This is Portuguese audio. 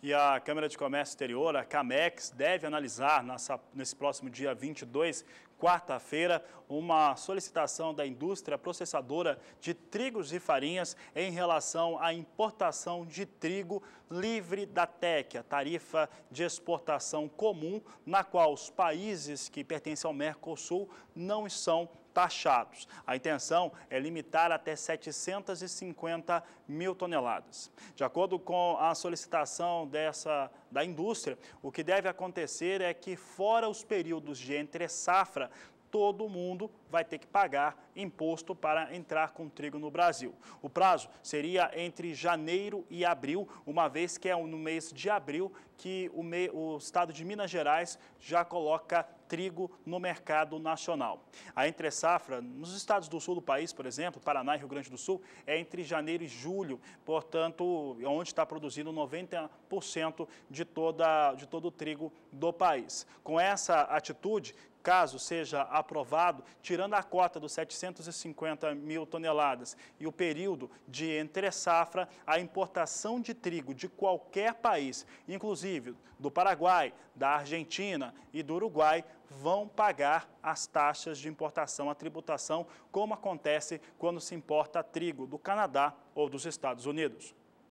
E a Câmara de Comércio Exterior, a CAMEX, deve analisar nessa, nesse próximo dia 22, quarta-feira, uma solicitação da indústria processadora de trigos e farinhas em relação à importação de trigo livre da TEC, a tarifa de exportação comum, na qual os países que pertencem ao Mercosul não são taxados. A intenção é limitar até 750 mil toneladas. De acordo com a solicitação dessa da indústria, o que deve acontecer é que fora os períodos de entre safra, todo mundo vai ter que pagar imposto para entrar com trigo no Brasil. O prazo seria entre janeiro e abril, uma vez que é no mês de abril que o, me... o estado de Minas Gerais já coloca trigo no mercado nacional. A entre-safra, nos estados do sul do país, por exemplo, Paraná e Rio Grande do Sul, é entre janeiro e julho, portanto, é onde está produzindo 90% de, toda, de todo o trigo do país. Com essa atitude, caso seja aprovado, tirando a cota dos 750 mil toneladas e o período de entre-safra, a importação de trigo de qualquer país, inclusive do Paraguai, da Argentina e do Uruguai, vão pagar as taxas de importação, a tributação, como acontece quando se importa trigo do Canadá ou dos Estados Unidos.